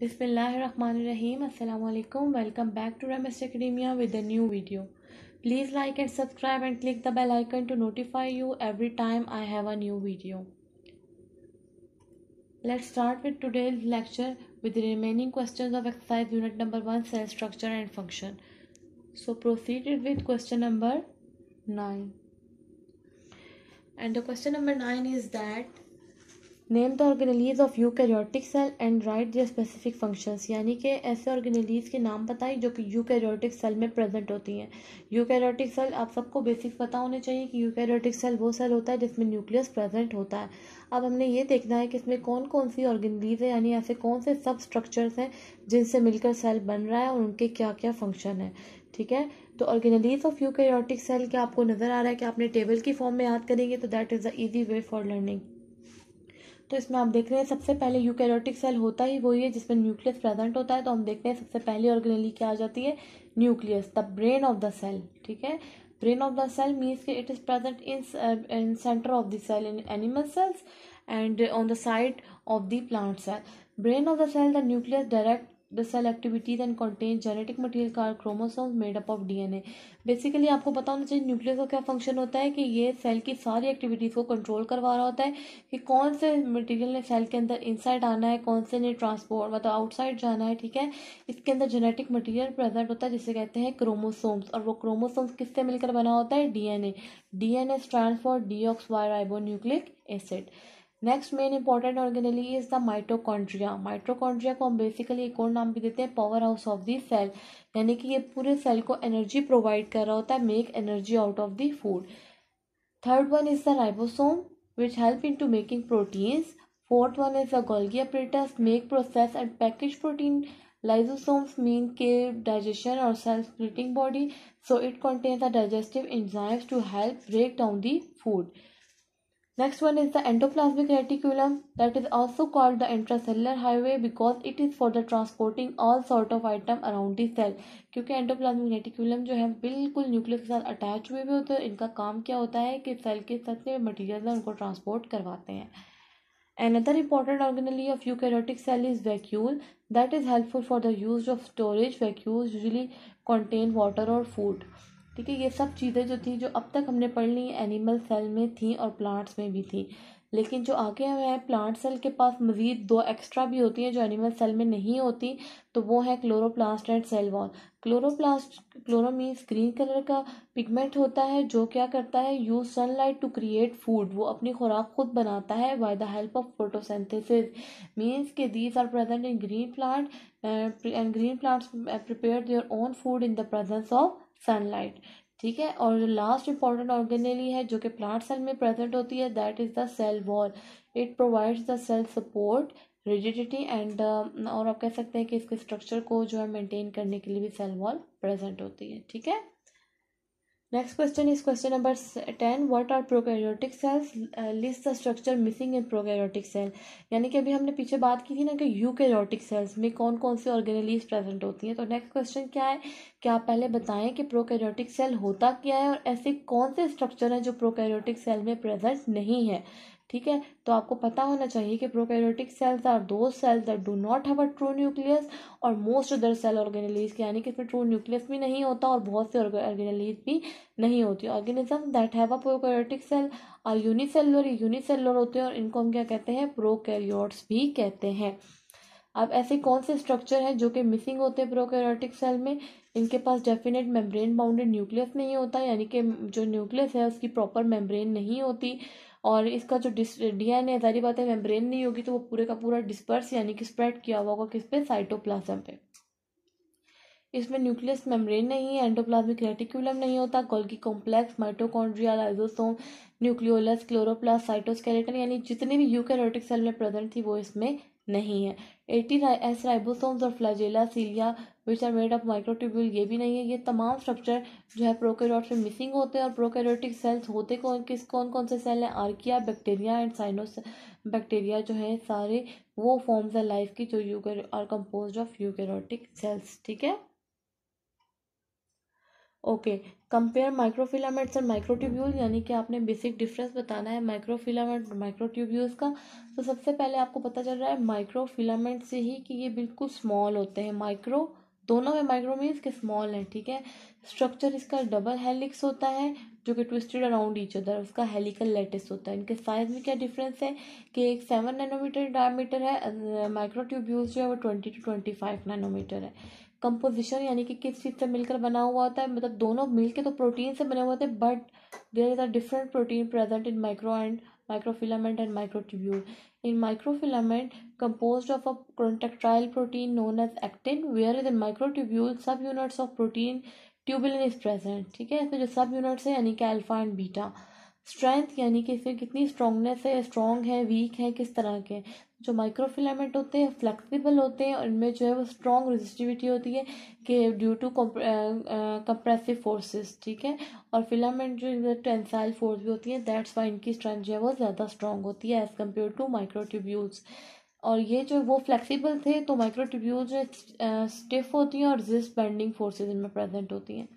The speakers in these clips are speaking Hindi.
Bismillahirrahmanirrahim. Assalamualaikum. Welcome back to Remest Academia with a new video. Please like and subscribe and click the bell icon to notify you every time I have a new video. Let's start with today's lecture with the remaining questions of exercise unit number 1 cell structure and function. So proceed with question number 9. And the question number 9 is that name the organelles of eukaryotic cell and write their specific functions यानी कि ऐसे ऑर्गेनलीज के नाम बताएं जो कि यू कैरियोटिक सेल में प्रेजेंट होती हैं यू कैरियोटिक सेल आप सबको बेसिक पता होने चाहिए कि यू कैरियोटिक सेल वो सेल होता है जिसमें न्यूक्लियस प्रेजेंट होता है अब हमने ये देखना है कि इसमें कौन कौन सी ऑर्गेनलीज है यानी ऐसे कौन से सब स्ट्रक्चर्स हैं जिनसे मिलकर सेल बन रहा है और उनके क्या क्या फंक्शन है ठीक है तो organelles of eukaryotic cell क्या आपको नज़र आ रहा है कि आपने टेबल की फॉर्म में याद करेंगे तो that is the easy way for learning तो इसमें आप देख रहे हैं सबसे पहले यूकैरियोटिक सेल होता ही वही है जिसमें न्यूक्लियस प्रेजेंट होता है तो हम देख रहे हैं सबसे पहले ऑर्गेनली क्या आ जाती है nucleus the brain of the cell ठीक है brain of the cell means कि it is present in in centre of the cell in animal cells and on the side of the plant cell brain of the cell the nucleus direct the cell activity then contains genetic material called chromosomes of D N A basically आपको पता होना चाहिए न्यूक्लियस का क्या फंक्शन होता है कि ये सेल की सारी एक्टिविटीज़ को कंट्रोल करवा रहा होता है कि कौन से मटेरियल ने सेल के अंदर इनसाइड आना है कौन से ने ट्रांसपोर्ट मतलब आउटसाइड जाना है ठीक है इसके अंदर जेनेटिक मटीरियल प्रेजेंट होता है जिसे कहते हैं क्रोमोसोम्स और वो क्रोमोसोम्स किससे मिलकर बना होता है DNA DNA stand for deoxyribonucleic acid next main important organelle is the mitochondria mitochondria को हम बेसिकली एक और नाम भी देते हैं power house of the cell यानी कि ये पूरे सेल को एनर्जी प्रोवाइड कर रहा होता है make energy out of the food third one is the ribosome which help in to making proteins fourth one is the Golgi apparatus make process and package protein lysosomes mean के डाइजेशन और cell splitting body so it contains the digestive enzymes to help break down the food Next one is the endoplasmic reticulum that is also called the intracellular highway because it is for the transporting all sort of item around the cell क्योंकि endoplasmic reticulum जो है बिल्कुल न्यूक्लियस के साथ अटैच हुए भी होते हैं इनका काम क्या होता है कि सेल के साथ मटीरियल उनको ट्रांसपोर्ट करवाते हैं Another important organelle of eukaryotic cell is vacuole that is helpful for the use of storage vacuoles usually contain water or food. ठीक है ये सब चीज़ें जो थी जो अब तक हमने पढ़ ली एनिमल सेल में थी और प्लांट्स में भी थी लेकिन जो आगे हैं प्लांट सेल के पास मज़ीद दो एक्स्ट्रा भी होती हैं जो एनिमल सेल में नहीं होती तो वो है chloroplast and cell wall chloroplast chloro means green colour का पिगमेंट होता है जो क्या करता है use sunlight to create food वो अपनी खुराक खुद बनाता है by the help of photosynthesis means के these are present in green plant and green plants prepare their own food in the presence of sunlight ठीक है और जो लास्ट इंपॉर्टेंट ऑर्गेनली है जो कि प्लांट सेल में प्रेजेंट होती है that is the cell wall it provides the cell support rigidity and और आप कह सकते हैं कि इसके स्ट्रक्चर को जो है मेंटेन करने के लिए भी सेल वॉल प्रेजेंट होती है ठीक है next question is question number ten what are prokaryotic cells list the structure missing in prokaryotic cell यानी कि अभी हमने पीछे बात की थी ना कि यूकैरियोटिक सेल्स में कौन कौन सी ऑर्गेनलीज प्रेजेंट होती हैं तो नेक्स्ट क्वेश्चन क्या है क्या आप पहले बताएं कि प्रोकैरियोटिक सेल होता क्या है और ऐसे कौन से स्ट्रक्चर हैं जो प्रोकैरियोटिक सेल में प्रेजेंट नहीं है ठीक है तो आपको पता होना चाहिए कि prokaryotic cells are those cells that do not have a true nucleus और मोस्ट अदर सेल ऑर्गेनलीज के यानी कि इसमें ट्रू न्यूक्लियस भी नहीं होता और बहुत से ऑर्गेनलीज भी नहीं होती organism that have a prokaryotic cell और यूनिसेलुलर यूनिसेलुलर होते हैं और इनको हम क्या कहते हैं प्रोकैरियोट्स भी कहते हैं अब ऐसे कौन से स्ट्रक्चर हैं जो कि मिसिंग होते हैं प्रोकैरियोटिक सेल में इनके पास डेफिनेट मेम्ब्रेन बाउंडेड न्यूक्लियस नहीं होता यानी कि जो न्यूक्लियस है उसकी प्रॉपर मेम्ब्रेन नहीं होती और इसका जो डिस डी एन ए बात है मेम्ब्रेन नहीं होगी तो वो पूरे का पूरा डिस्पर्स यानी कि स्प्रेड किया हुआ होगा किस पे साइटोप्लाज्म पे इसमें न्यूक्लियस मेम्ब्रेन नहीं है एंडोप्लाज्मिक रेटिकुलम नहीं होता Golgi complex mitochondria lysosome nucleolus chloroplast cytoskeleton यानी जितनी भी यूकैरियोटिक सेल में प्रेजेंट थी वो इसमें नहीं है एटी एस राइबोसोम्स और flagella cilia which are made of microtubule ये भी नहीं है ये तमाम स्ट्रक्चर जो है प्रोकेरोट से मिसिंग होते हैं और प्रोकेरोटिक सेल्स होते कौन किस कौन कौन से सेल हैं archaea bacteria and cyanobacteria जो है सारे वो फॉर्म्स हैं लाइफ की जो you are composed of eukaryotic cells ठीक है okay compare microfilaments and microtubule यानी कि आपने बेसिक डिफरेंस बताना है माइक्रोफिलामेंट माइक्रोट्यूब्यूल्स का तो सबसे पहले आपको पता चल रहा है माइक्रोफिलामेंट से ही कि ये बिल्कुल स्मॉल होते हैं माइक्रो दोनों में माइक्रो मीन्स के स्मॉल है ठीक है स्ट्रक्चर इसका डबल हेलिक्स होता है जो कि ट्विस्टेड अराउंड ईच अदर उसका हेलिकल लेटेस्ट होता है इनके साइज में क्या डिफरेंस है कि एक सेवन नैनोमीटर डायमीटर है माइक्रोट्यूब्यूल्स uh, जो है वो twenty two twenty five nanometre है कंपोजिशन यानी कि किस चीज़ से मिलकर बना हुआ होता है मतलब दोनों मिलके तो प्रोटीन से बने हुए होते हैं but there is are different protein present in micro and microfilament and microtubule. In microfilament composed of a contractile protein known as actin whereas in microtubule subunits of protein tubulin is present. ठीक है इसमें जो सब यूनिट्स है यानी कि अल्फा एंड बीटा स्ट्रेंथ यानी कि इसकी कितनी स्ट्रांगनेस है स्ट्रांग है वीक है किस तरह के जो माइक्रोफिलामेंट होते हैं फ्लेक्सिबल होते हैं और इनमें जो है वो स्ट्रॉन्ग रेजिस्टिविटी होती है कि ड्यू टू कंप्रेसिव फोर्सेस ठीक है और फिलामेंट जो टेंसाइल फोर्स भी होती है दैट्स वाई इनकी स्ट्रेंथ जो है वो ज़्यादा स्ट्रॉन्ग होती है एज़ कम्पेयर टू माइक्रोट्यूब्यूल्स और ये जो वो फ्लेक्सिबल थे तो ट्यूब्यूल जो स्टिफ होती हैं और रिजिस्ट बैंडिंग फोर्सेज इनमें प्रेजेंट होती हैं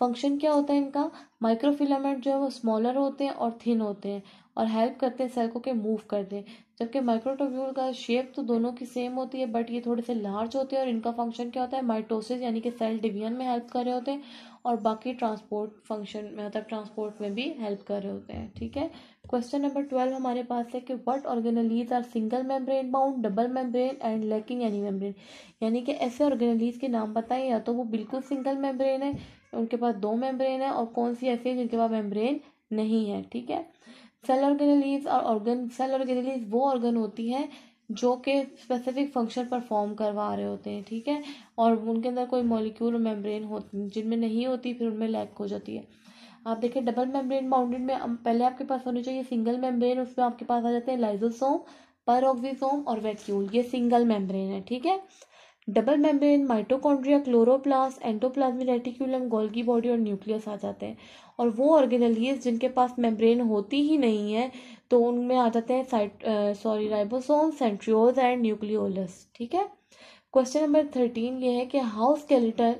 फंक्शन क्या होता है इनका माइक्रोफिलामेंट जो है वो स्मॉलर होते हैं और थिन होते हैं और हेल्प करते हैं सेल को के मूव हैं जबकि माइक्रोटोब्यूल का शेप तो दोनों की सेम होती है बट ये थोड़े से लार्ज होते हैं और इनका फंक्शन क्या होता है माइटोसिस यानी कि सेल डिवीजन में हेल्प कर रहे होते हैं और बाकी ट्रांसपोर्ट फंक्शन मतलब ट्रांसपोर्ट में भी हेल्प कर रहे होते हैं ठीक है क्वेश्चन नंबर ट्वेल्व हमारे पास है कि what organelles are single membrane bound double membrane and lacking any membrane यानी कि ऐसे ऑर्गेनलीज के नाम बताएं या तो वो बिल्कुल सिंगल मेम्ब्रेन है उनके पास दो मेम्ब्रेन है और कौन सी ऐसी है जिनके पास मेम्ब्रेन नहीं है ठीक है सेल ऑर्गेनलीज और ऑर्गन सेल ऑर्गेनलीज वो ऑर्गन होती है जो कि स्पेसिफिक फंक्शन परफॉर्म करवा रहे होते हैं ठीक है और उनके अंदर कोई मॉलिक्यूल और मेम्ब्रेन हो जिनमें नहीं होती फिर उनमें लैक हो जाती है आप देखें डबल मेम्ब्रेन बाउंडेड में पहले आपके पास होनी चाहिए सिंगल मेम्ब्रेन उसमें आपके पास आ जाते हैं लाइजोसोम परऑक्सीसोम और वैक्यूल ये सिंगल मेम्ब्रेन है ठीक है double membrane mitochondria chloroplast endoplasmic reticulum Golgi body और न्यूक्लियस आ जाते हैं और वो ऑर्गेनलियस जिनके पास मेम्ब्रेन होती ही नहीं है तो उनमें आ जाते हैं site sorry ribosome centrioles and nucleolus ठीक है क्वेश्चन नंबर थर्टीन ये है कि how skeletal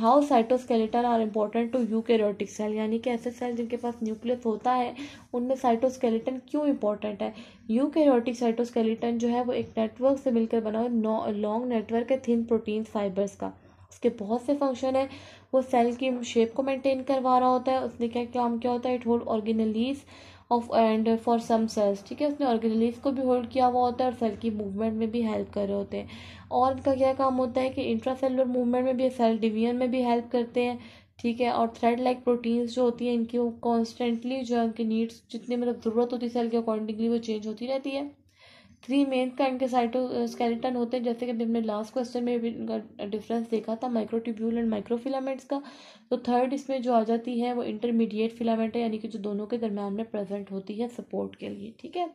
how cytoskeleton are important to eukaryotic cell यानी कि ऐसे सेल जिनके पास न्यूक्लियस होता है उनमें साइटोस्केलेटन क्यों इंपॉर्टेंट है यू कैरियोटिक साइटोस्केलेटन जो है वो एक नेटवर्क से मिलकर बना हुआ लॉन्ग नेटवर्क है थिन प्रोटीन फाइबर्स का उसके बहुत से फंक्शन है वो सेल की शेप को मेंटेन करवा रहा होता है उसने क्या काम क्या होता है it hold organelles of and for some cells ठीक है उसने ऑर्गन रिलीज को भी होल्ड किया हुआ होता है और सेल की मूवमेंट में भी हेल्प कर रहे होते हैं और इनका क्या काम होता है कि इंट्रासेलुलर मूवमेंट में भी सेल डिवीजन में भी हेल्प करते हैं ठीक है और थ्रेड लाइक प्रोटीन्स जो होती हैं इनकी कॉन्स्टेंटली जो है उनकी नीड्स जितनी मतलब ज़रूरत होती है सेल के अकॉर्डिंगली वो चेंज होती रहती है थ्री मेन साइटो स्केलेटन होते हैं जैसे कि अभी हमने लास्ट क्वेश्चन में भी इनका डिफरेंस देखा था माइक्रोट्यूब्यूल एंड माइक्रोफिलामेंट्स का तो थर्ड इसमें जो आ जाती है वो इंटरमीडिएट फिलामेंट है यानी कि जो दोनों के दरम्यान में प्रेजेंट होती है सपोर्ट के लिए ठीक है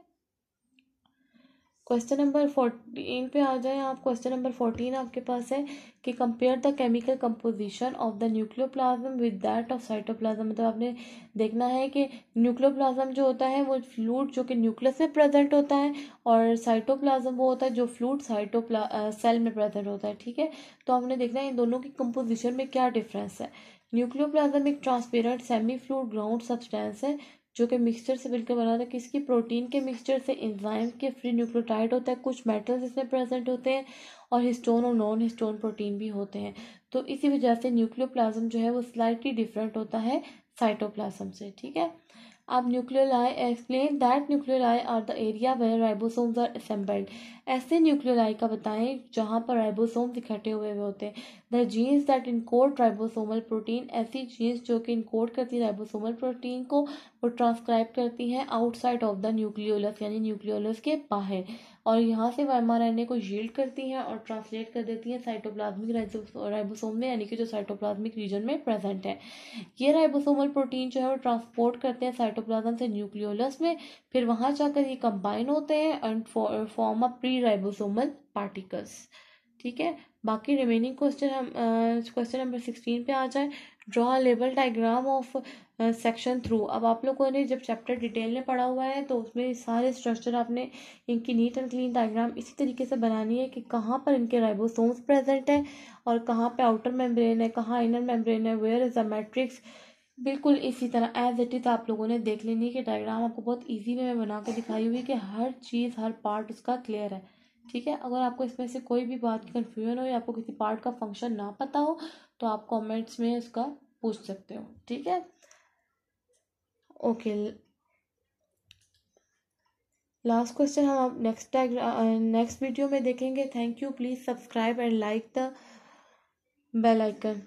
क्वेश्चन नंबर फोर्टीन पे आ जाए आप क्वेश्चन नंबर फोर्टीन आपके पास है कि compare the chemical composition of the nucleoplasm with that of cytoplasm मतलब आपने देखना है कि न्यूक्लियोप्लाज्म जो होता है वो फ्लूड जो कि न्यूक्लियस में प्रेजेंट होता है और साइटोप्लाज्म वो होता है जो फ्लूड साइटोप्ला सेल में प्रेजेंट होता है ठीक है तो आपने देखना है इन दोनों की कंपोजिशन में क्या डिफरेंस है न्यूक्लियोप्लाज्म एक transparent semi fluid ground substance है जो कि मिक्सचर से मिलकर बना होता है किसकी प्रोटीन के मिक्सचर से इंजाइम के फ्री न्यूक्लियोटाइड होता है कुछ मेटल्स इसमें प्रेजेंट होते हैं और हिस्टोन और नॉन हिस्टोन प्रोटीन भी होते हैं तो इसी वजह से न्यूक्लियोप्लाज्म जो है वो स्लाइटली डिफरेंट होता है साइटोप्लाज्म से ठीक है Ab nucleoli explain that nucleoli are the area where ribosomes are assembled ऐसे न्यूक्लियोलाई का बताएं जहाँ पर राइबोसोम्स इकट्ठे हुए होते हैं the genes that encode ribosomal protein ऐसी जीन्स जो कि इनकोड करती है राइबोसोमल प्रोटीन को वो ट्रांसक्राइब करती हैं आउटसाइड ऑफ द न्यूक्लियोलस यानी न्यूक्लियोलस के बाहर और यहाँ से ए को जील्ड करती हैं और ट्रांसलेट कर देती हैं साइटोप्लाज्मिक राइबोसोम में यानी कि जो साइटोप्लाज्मिक रीजन में प्रेजेंट है ये राइबोसोमल प्रोटीन जो है वो ट्रांसपोर्ट करते हैं साइटोप्लाज्म से न्यूक्लियोलस में फिर वहाँ जाकर ये कंबाइन होते हैं and form a pre ribosomal particles ठीक है बाकी रिमेनिंग क्वेश्चन हम क्वेश्चन नंबर सिक्सटीन पे आ जाए draw label diagram of section through अब आप लोगों ने जब चैप्टर डिटेल में पढ़ा हुआ है तो उसमें सारे स्ट्रक्चर आपने इनकी नीट एंड क्लीन डायग्राम इसी तरीके से बनानी है कि कहाँ पर इनके राइबोसोम्स प्रेजेंट है और कहाँ पे आउटर मेम्ब्रेन है कहाँ इनर मेम्ब्रेन है वेयर इज़ द मैट्रिक्स बिल्कुल इसी तरह एज इट इज़ आप लोगों ने देख लेनी है कि डायग्राम आपको बहुत ईजी वे में बना कर दिखाई हुई कि हर चीज़ हर पार्ट उसका क्लियर है ठीक है अगर आपको इसमें से कोई भी बात कन्फ्यूजन हो या आपको किसी पार्ट का फंक्शन ना पता हो तो आप कमेंट्स में उसका पूछ सकते हो ठीक है ओके लास्ट क्वेश्चन हम आप नेक्स्ट नेक्स्ट वीडियो में देखेंगे thank you please subscribe and like the bell icon